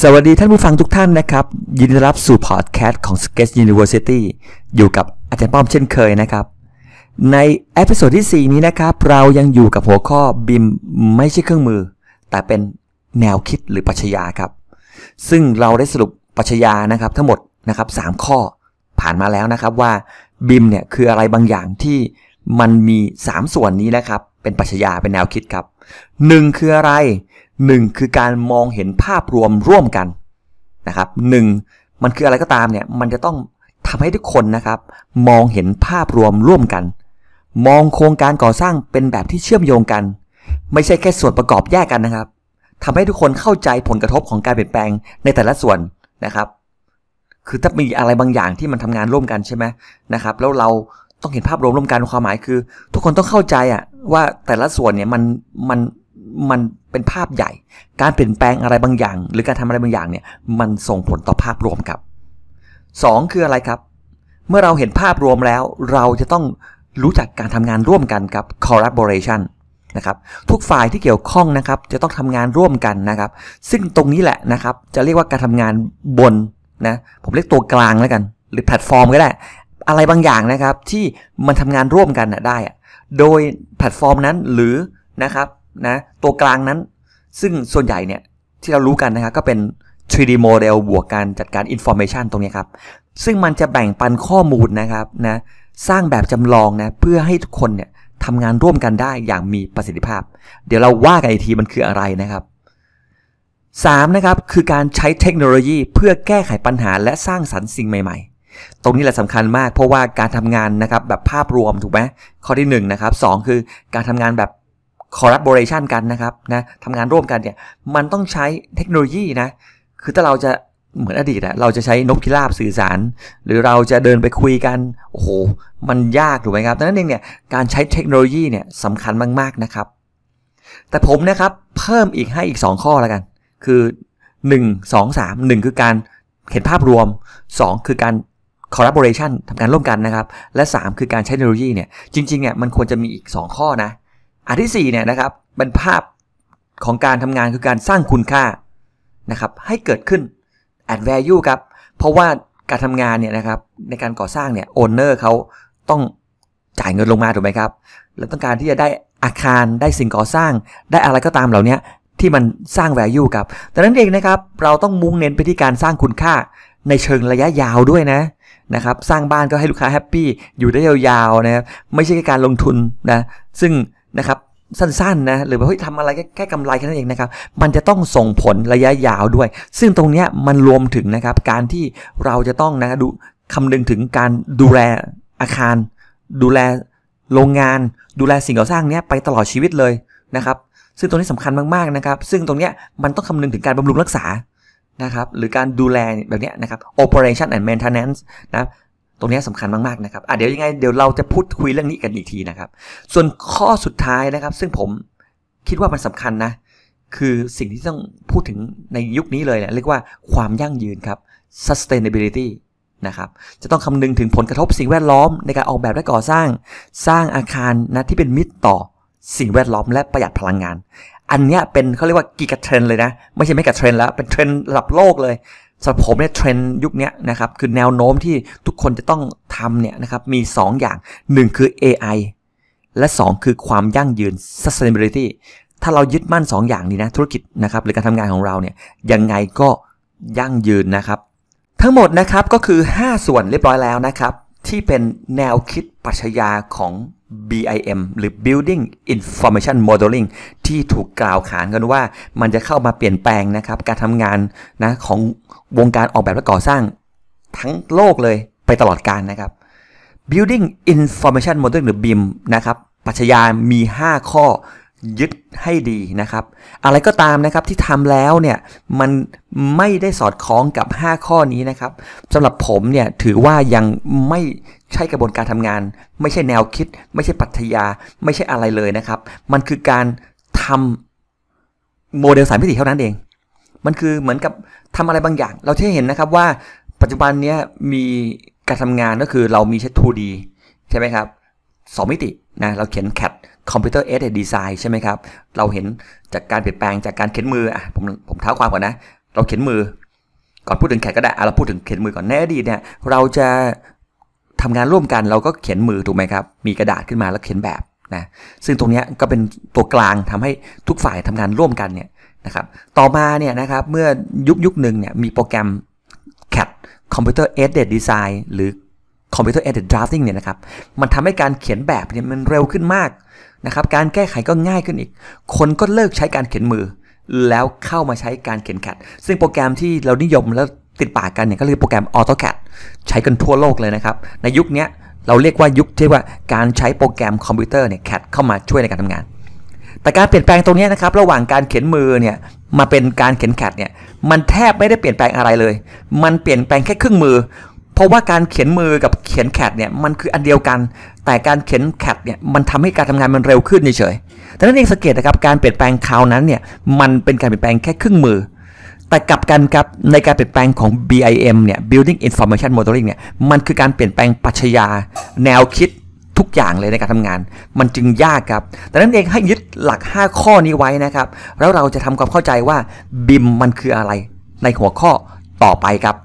สวัสดีท่านผู้ฟังทุกท่านนะครับ ยินดีรับสู่พอดแคสต์ของ Sketch University อยู่กับอาจารย์ป้อมเช่นเคยนะครับ ในเอพิโซดที่ 4 นี้นะครับ เรายังอยู่กับหัวข้อบิมไม่ใช่เครื่องมือ แต่เป็นแนวคิดหรือปัชญาครับ ซึ่งเราได้สรุปปัชญานะครับทั้งหมดนะครับ3ข้อผ่านมาแล้วนะครับว่าบิมเนี่ยคืออะไรบางอย่างที่มันมี3 ส่วนนี้นะครับเป็นปัชญาเป็นแนวคิดครับ 1 คืออะไรหนึ่งคือการมองเห็นภาพรวมร่วมกันนะครับหนึ่งมันคืออะไรก็ตามเนี่ย มันจะต้องทำให้ทุกคนนะครับ มองเห็นภาพรวมร่วมกัน มองโครงการก่อสร้างเป็นแบบที่เชื่อมโยงกัน ไม่ใช่แค่ส่วนประกอบแยกกันนะครับ ทำให้ทุกคนเข้าใจผลกระทบของการเปลี่ยนแปลงในแต่ละส่วนนะครับ คือถ้ามีอะไรบางอย่างที่มันทำงานร่วมกันใช่ไหมนะครับแล้วเราต้องเห็นภาพรวมร่วมกันความหมายคือ ทุกคนต้องเข้าใจอะว่าแต่ละส่วนเนี่ยมันมันมันเป็นภาพใหญ่ การเปลี่ยนแปลงอะไรบางอย่าง หรือการทำอะไรบางอย่างเนี่ย มันส่งผลต่อภาพรวมครับ 2 คืออะไรครับ เมื่อเราเห็นภาพรวมแล้ว เราจะต้องรู้จักการทำงานร่วมกันครับ collaboration นะครับ ทุกฝ่ายที่เกี่ยวข้องนะครับ จะต้องทำงานร่วมกันนะครับ ซึ่งตรงนี้แหละนะครับ จะเรียกว่าการทำงานบนนะผมเรียกตัวกลางแล้วกัน หรือแพลตฟอร์ม ก็ได้อะไรบางอย่างนะครับ ที่มันทำงานร่วมกันได้โดยแพลตฟอร์มนั้นหรือนะครับนะตัวกลางนั้นซึ่งส่วนใหญ่เนี่ยที่เรารู้กันนะครับก็เป็น 3D model บวกการจัดการ information ตรงนี้ครับซึ่งมันจะแบ่งปันข้อมูลนะครับนะสร้างแบบจำลองนะเพื่อให้ทุกคนเนี่ยทำงานร่วมกันได้อย่างมีประสิทธิภาพ เดี๋ยวเราว่ากันอีกทีมันคืออะไรนะครับ 3. นะครับคือการใช้เทคโนโลยีเพื่อแก้ไขปัญหาและสร้างสรรค์สิ่งใหม่ๆ ตรงนี้แหละสำคัญมากเพราะว่าการทำงานนะครับแบบภาพรวมถูกไหมข้อที่1นนะครับ2คือการทำงานแบบคอร์รัปชันกันนะครับนะทำงานร่วมกันเนี่ยมันต้องใช้เทคโนโลยีนะ คือถ้าเราจะเหมือนอดีตอะเราจะใช้นกพิราบสื่อสาร หรือเราจะเดินไปคุยกัน โอ้โห มันยากถูกไหมครับดังนั้นเองเนี่ย การใช้เทคโนโลยีเนี่ยสำคัญมากๆนะครับ แต่ผมนะครับ เพิ่มอีกให้อีก 2 ข้อแล้วกัน คือ 1 2 3 1 คือการเห็นภาพรวม 2 คือการ collaboration ทำการร่วมกันนะครับ และ 3 คือการใช้เทคโนโลยีเนี่ยจริงๆเนี่ยมันควรจะมีอีก 2 ข้อนะอันที่4เนี่ยนะครับเป็นภาพของการทำงานคือการสร้างคุณค่านะครับให้เกิดขึ้น add value ครับเพราะว่าการทำงานเนี่ยนะครับในการก่อสร้างเนี่ย owner เขาต้องจ่ายเงินลงมาถูกไหมครับ แล้วต้องการที่จะได้อาคารได้สิ่งก่อสร้าง ได้อะไรก็ตามเหล่านี้ที่มันสร้าง value ครับแต่นั้นเองนะครับเราต้องมุ่งเน้นไปที่การสร้างคุณค่า ในเชิงระยะยาวด้วยนะนะครับสร้างบ้านก็ให้ลูกค้าแฮปปี้อยู่ได้ยาวๆนะครับไม่ใช่แค่การลงทุนนะซึ่งนะครับสั้นๆนะหรือว่าเฮ้ยทำอะไรแค่กำไรแค่นั้นเองนะครับ มันจะต้องส่งผลระยะยาวด้วย ซึ่งตรงนี้มันรวมถึงนะครับการที่เราจะต้องนะดูคำนึงถึงการดูแลอาคาร ดูแลโรงงาน ดูแลสิ่งก่อสร้างเนี้ยไปตลอดชีวิตเลยนะครับ ซึ่งตรงนี้สำคัญมากๆนะครับ ซึ่งตรงนี้มันต้องคำนึงถึงการบำรุงรักษานะครับ หรือการดูแลแบบนี้นะครับ operation and maintenance นะตรงนี้สำคัญมากๆนะครับ อ่ะเดี๋ยวยังไงเดี๋ยวเราจะพูดคุยเรื่องนี้กันอีกทีนะครับ ส่วนข้อสุดท้ายนะครับ ซึ่งผมคิดว่ามันสำคัญนะคือสิ่งที่ต้องพูดถึงในยุคนี้เลยนะเรียกว่าความยั่งยืนครับ sustainability นะครับจะต้องคำนึงถึงผลกระทบสิ่งแวดล้อมในการออกแบบและก่อสร้าง สร้างอาคารนะที่เป็นมิตรต่อสิ่งแวดล้อมและประหยัดพลังงาน อันนี้เป็นเขาเรียกว่ากิกะเทรนเลยนะ ไม่ใช่ไม่กะเทรนแล้วเป็นเทรนระดับโลกเลยสำหรับผมเนี่ยเทรนยุคนี้นะครับคือแนวโน้มที่ทุกคนจะต้องทำเนี่ยนะครับมี 2 อย่าง 1 คือ AI และ 2คือความยั่งยืน sustainability ถ้าเรายึดมั่น 2 อย่างนี้นะธุรกิจนะครับหรือการทำงานของเราเนี่ยยังไงก็ยั่งยืนนะครับทั้งหมดนะครับก็คือ 5 ส่วนเรียบร้อยแล้วนะครับที่เป็นแนวคิดปรัชญาของ BIM หรือ Building Information Modeling ที่ถูกกล่าวขานกันว่ามันจะเข้ามาเปลี่ยนแปลงนะครับ การทำงานนะของวงการออกแบบและก่อสร้างทั้งโลกเลยไปตลอดการนะครับ Building Information Modeling หรือ BIM นะครับ ปัจญามี 5 ข้อยึดให้ดีนะครับ อะไรก็ตามนะครับ ที่ทำแล้วเนี่ยมันไม่ได้สอดคล้องกับ 5 ข้อนี้นะครับสำหรับผมเนี่ยถือว่ายังไม่ใช่กระบวนการทำงาน ไม่ใช่แนวคิดไม่ใช่ปัจจัาไม่ใช่อะไรเลยนะครับ มันคือการทำโมเดลสามมิติเท่านั้นเอง มันคือเหมือนกับทำอะไรบางอย่างเราจะเห็นนะครับว่าปัจจุบันนี้มีการทำงานก็คือเรามีใชูด 2D ใช่ไหมครับสองมิตินะเราเขียน CAD Computer เ i d เดดีไซน์ใช่ไหมครับเราเห็นจากการเปลี่ยนแปลงจากการเขียนมืออ่ะผมผมเท้าความก่อนนะเราเขียนมือก่อนพูดถึงแคดก็ได้เราพูดถึงเขียนมือก่อนในอดีตเนี่ยเราจะทำงานร่วมกันเราก็เขียนมือถูกไหมครับ มีกระดาษขึ้นมาแล้วเขียนแบบนะ ซึ่งตรงนี้ก็เป็นตัวกลางทำให้ทุกฝ่ายทำงานร่วมกันเนี่ยนะครับ ต่อมาเนี่ยนะครับเมื่อยุคยุคหนึ่งเนี่ยมีโปรแกรม CAD Computer Aided Design หรือ Computer Aided Drafting เนี่ยนะครับมันทำให้การเขียนแบบเนี่ยมันเร็วขึ้นมากนะครับการแก้ไขก็ง่ายขึ้นอีก คนก็เลิกใช้การเขียนมือ แล้วเข้ามาใช้การเขียน CAD ซึ่งโปรแกรมที่เรานิยมแล้วติดปากกันเนี่ยก็คือโปรแกรม AutoCAD ใช้กันทั่วโลกเลยนะครับในยุคนี้เราเรียกว่ายุคที่ว่าการใช้โปรแกรมคอมพิวเตอร์เนี่ย CAD เข้ามาช่วยในการทำงาน แต่การเปลี่ยนแปลงตรงนี้นะครับระหว่างการเขียนมือเนี่ยมาเป็นการเขียน CAD เนี่ยมันแทบไม่ได้เปลี่ยนแปลงอะไรเลย มันเปลี่ยนแปลงแค่ครึ่งมือ เพราะว่าการเขียนมือกับเขียน CAD เนี่ยมันคืออันเดียวกันแต่การเขียน CAD เนี่ยมันทำให้การทำงานมันเร็วขึ้นเฉยๆแต่นั่นเองสังเกตนะครับการเปลี่ยนแปลงคราวนั้นเนี่ยมันเป็นการเปลี่ยนแปลงแค่ครึ่งมือแต่กลับกันครับในการเปลี่ยนแปลงของ BIM เนี่ย Building Information Modeling เนี่ยมันคือการเปลี่ยนแปลงปัชญาแนวคิดทุกอย่างเลยในการทำงาน มันจึงยากครับ แต่นั้นเองให้ยึดหลัก 5 ข้อนี้ไว้นะครับ แล้วเราจะทำความเข้าใจว่า BIM มันคืออะไร ในหัวข้อต่อไปครับ